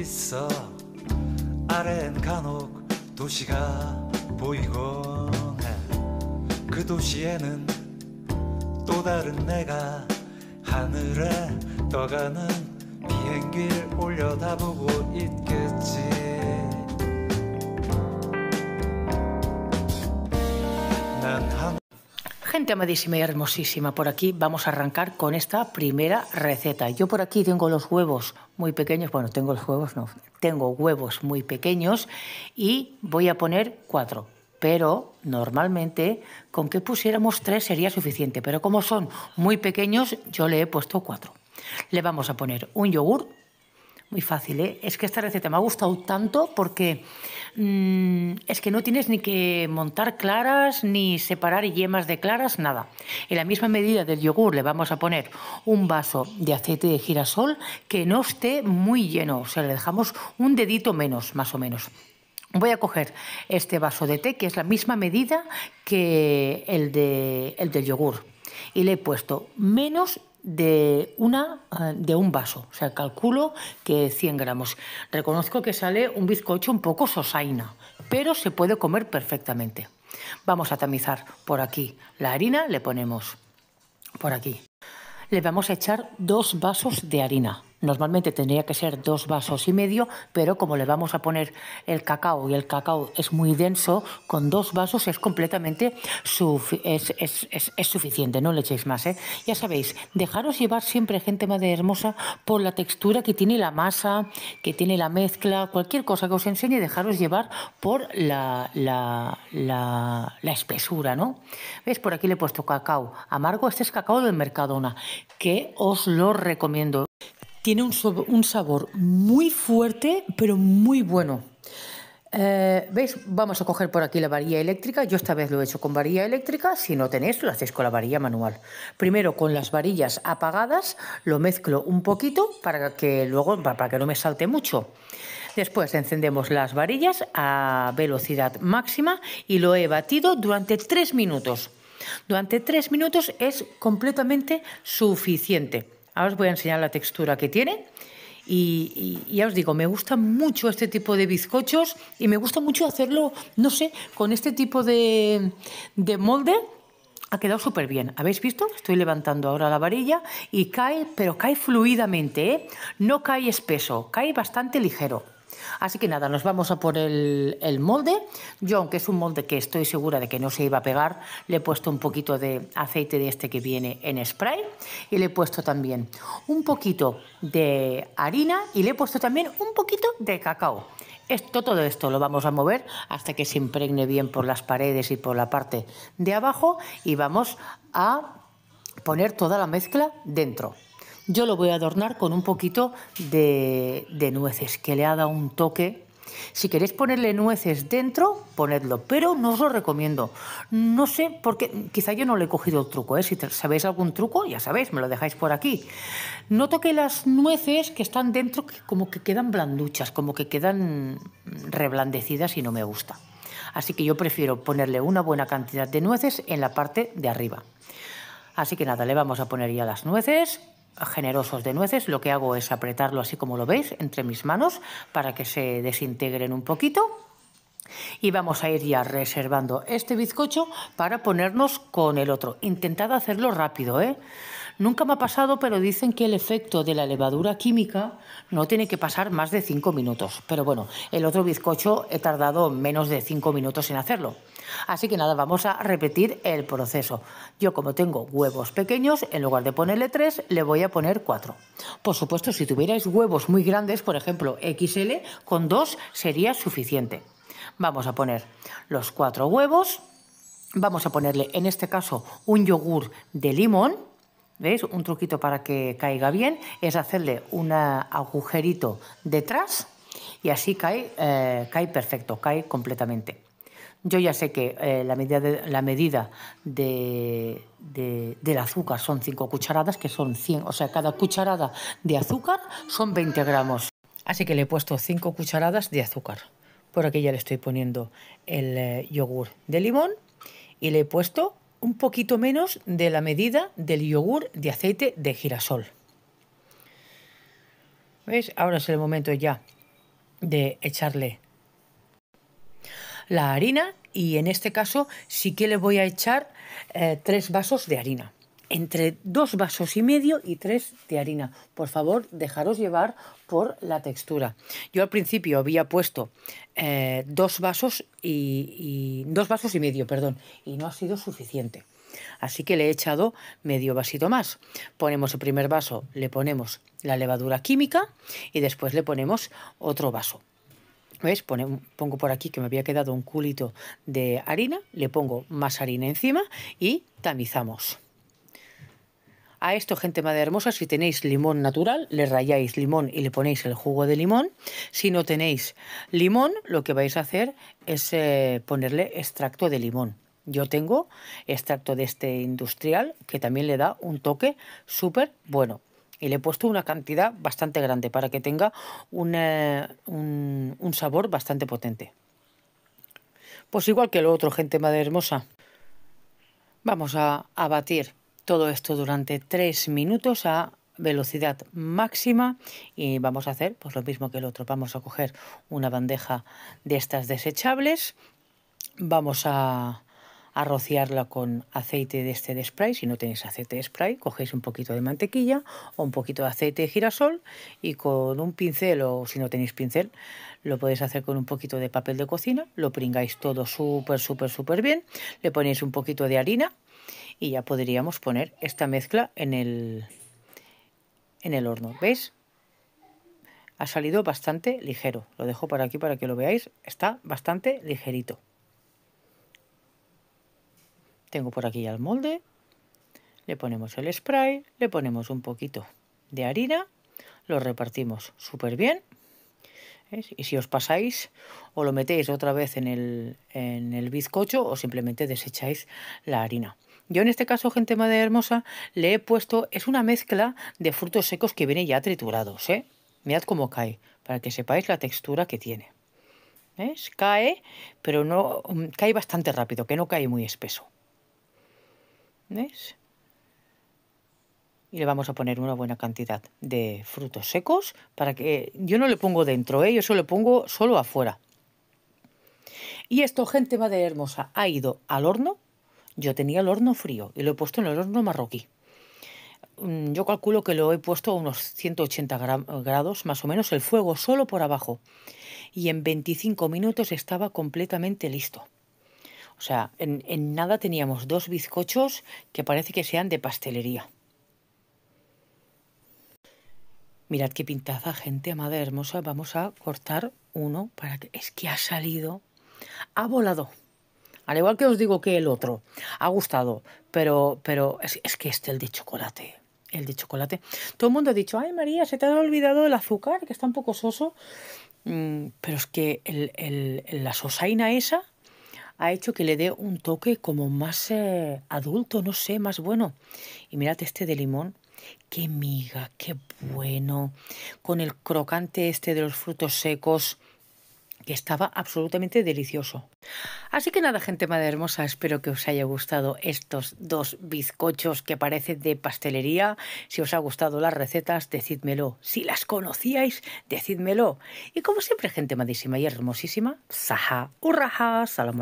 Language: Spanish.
있어 아래엔 간혹 도시가 보이곤 해그 도시에는 또 다른 내가 하늘에 떠가는 비행기를 올려다보고 있겠지 amadísima y hermosísima, por aquí vamos a arrancar con esta primera receta. Yo por aquí tengo los huevos muy pequeños, bueno, tengo los huevos, no, tengo huevos muy pequeños y voy a poner cuatro. Pero normalmente con que pusiéramos tres sería suficiente, pero como son muy pequeños, yo le he puesto cuatro. Le vamos a poner un yogur, muy fácil, ¿eh? Es que esta receta me ha gustado tanto porque mm, es que no tienes ni que montar claras ni separar yemas de claras, nada. En la misma medida del yogur le vamos a poner un vaso de aceite de girasol que no esté muy lleno, o sea, le dejamos un dedito menos, más o menos. Voy a coger este vaso de té, que es la misma medida que el, de, el del yogur, y le he puesto menos de, una, eh, de un vaso. O sea, calculo que 100 gramos. Reconozco que sale un bizcocho un poco sosaina, pero se puede comer perfectamente. Vamos a tamizar por aquí la harina, le ponemos por aquí. Le vamos a echar dos vasos de harina. Normalmente tendría que ser dos vasos y medio, pero como le vamos a poner el cacao y el cacao es muy denso, con dos vasos es completamente es, suficiente, no le echéis más. ¿eh? Ya sabéis, dejaros llevar siempre gente madre hermosa por la textura que tiene la masa, que tiene la mezcla, cualquier cosa que os enseñe, dejaros llevar por la, la, la, espesura, ¿no? ¿Veis? Por aquí le he puesto cacao amargo, este es cacao del Mercadona, que os lo recomiendo. Tiene un, sabor muy fuerte, pero muy bueno. Eh, ¿Veis? Vamos a coger por aquí la varilla eléctrica. Yo esta vez lo he hecho con varilla eléctrica. Si no tenéis, lo hacéis con la varilla manual. Primero con las varillas apagadas, lo mezclo un poquito para que luego para que no me salte mucho. Después encendemos las varillas a velocidad máxima y lo he batido durante tres minutos. Durante tres minutos es completamente suficiente. Ahora os voy a enseñar la textura que tiene. Y, ya os digo, me gusta mucho este tipo de bizcochos y me gusta mucho hacerlo, no sé, con este tipo de, molde. Ha quedado súper bien. ¿Habéis visto? Estoy levantando ahora la varilla y cae, pero cae fluidamente, ¿eh? No cae espeso, cae bastante ligero. Así que nada, nos vamos a poner el, molde. Yo, aunque es un molde que estoy segura de que no se iba a pegar, le he puesto un poquito de aceite de este que viene en spray y le he puesto también un poquito de harina y le he puesto también un poquito de cacao. Esto, todo esto lo vamos a mover hasta que se impregne bien por las paredes y por la parte de abajo y vamos a poner toda la mezcla dentro. Yo lo voy a adornar con un poquito de, nueces, que le ha dado un toque si queréis ponerle nueces dentro, ponedlo, pero no os lo recomiendo. No sé, porque quizá yo no le he cogido el truco, ¿eh? si sabéis algún truco, ya sabéis, me lo dejáis por aquí. Noto que las nueces que están dentro como que quedan blanduchas, como que quedan reblandecidas y no me gusta. Así que yo prefiero ponerle una buena cantidad de nueces en la parte de arriba. Así que nada, le vamos a poner ya las nueces, generosos de nueces, lo que hago es apretarlo así como lo veis entre mis manos para que se desintegren un poquito. Y vamos a ir ya reservando este bizcocho para ponernos con el otro. Intentad hacerlo rápido, ¿eh? Nunca me ha pasado, pero dicen que el efecto de la levadura química no tiene que pasar más de 5 minutos. Pero bueno, el otro bizcocho he tardado menos de 5 minutos en hacerlo. Así que nada, vamos a repetir el proceso. Yo como tengo huevos pequeños, en lugar de ponerle 3, le voy a poner 4. Por supuesto, si tuvierais huevos muy grandes, por ejemplo XL, con 2 sería suficiente. Vamos a poner los cuatro huevos, vamos a ponerle en este caso un yogur de limón, ¿Veis? Un truquito para que caiga bien es hacerle un agujerito detrás y así cae, eh, cae perfecto, cae completamente. Yo ya sé que eh, la medida, de, la medida del azúcar son 5 cucharadas, que son 100, o sea, cada cucharada de azúcar son 20 gramos. Así que le he puesto 5 cucharadas de azúcar. Por aquí ya le estoy poniendo el eh, yogur de limón y le he puesto un poquito menos de la medida del yogur de aceite de girasol. ¿Veis? Ahora es el momento ya de echarle la harina y en este caso sí que le voy a echar eh, tres vasos de harina entre dos vasos y medio y tres de harina. Por favor, dejaros llevar por la textura. Yo al principio había puesto eh, dos vasos y, dos vasos y medio, perdón, y no ha sido suficiente. Así que le he echado medio vasito más. Ponemos el primer vaso, le ponemos la levadura química y después le ponemos otro vaso. ¿Ves? pongo por aquí que me había quedado un culito de harina, le pongo más harina encima y tamizamos. A esto, gente madre hermosa, si tenéis limón natural, le rayáis limón y le ponéis el jugo de limón. Si no tenéis limón, lo que vais a hacer es eh, ponerle extracto de limón. Yo tengo extracto de este industrial que también le da un toque súper bueno. Y le he puesto una cantidad bastante grande para que tenga un, eh, sabor bastante potente. Pues igual que lo otro, gente madre hermosa. Vamos a batir todo esto durante tres minutos a velocidad máxima y vamos a hacer pues lo mismo que el otro. Vamos a coger una bandeja de estas desechables, vamos a, rociarla con aceite de este spray. Si no tenéis aceite de spray, cogéis un poquito de mantequilla o un poquito de aceite de girasol y con un pincel o si no tenéis pincel, lo podéis hacer con un poquito de papel de cocina. Lo pringáis todo súper, súper, súper bien. Le ponéis un poquito de harina y ya podríamos poner esta mezcla en el, en el horno. ¿Veis? Ha salido bastante ligero. Lo dejo por aquí para que lo veáis. Está bastante ligerito. Tengo por aquí ya el molde. Le ponemos el spray, le ponemos un poquito de harina, lo repartimos súper bien. Y si os pasáis, o lo metéis otra vez en el, en el bizcocho o simplemente desecháis la harina. Yo en este caso, gente madre hermosa, le he puesto, es una mezcla de frutos secos que viene ya triturados, ¿eh? Mirad cómo cae, para que sepáis la textura que tiene. ¿Ves? Cae, pero no mm, cae bastante rápido, que no cae muy espeso. ¿Ves? y le vamos a poner una buena cantidad de frutos secos para que yo no le pongo dentro, ¿eh? yo solo le pongo solo afuera. Y esto, gente madre hermosa, ha ido al horno yo tenía el horno frío y lo he puesto en el horno marroquí. Mm, yo calculo que lo he puesto a unos 180 grados más o menos el fuego solo por abajo y en 25 minutos estaba completamente listo. O sea, en, nada teníamos dos bizcochos que parece que sean de pastelería. Mirad qué pintaza, gente amada hermosa. Vamos a cortar uno para que... Es que ha salido. Ha volado. Al igual que os digo que el otro. Ha gustado, pero, pero es, que este, el de chocolate. El de chocolate. Todo el mundo ha dicho, ay María, se te ha olvidado el azúcar, que está un poco soso. Mm, pero es que la sosaina esa ha hecho que le dé un toque como más eh, adulto, no sé, más bueno. Y mirad este de limón. Qué miga, qué bueno. Con el crocante este de los frutos secos que estaba absolutamente delicioso. Así que nada, gente madre hermosa, espero que os haya gustado estos dos bizcochos que parecen de pastelería. Si os ha gustado las recetas, decídmelo. Si las conocíais, decídmelo. Y como siempre, gente madísima y hermosísima, saha, urraha, salam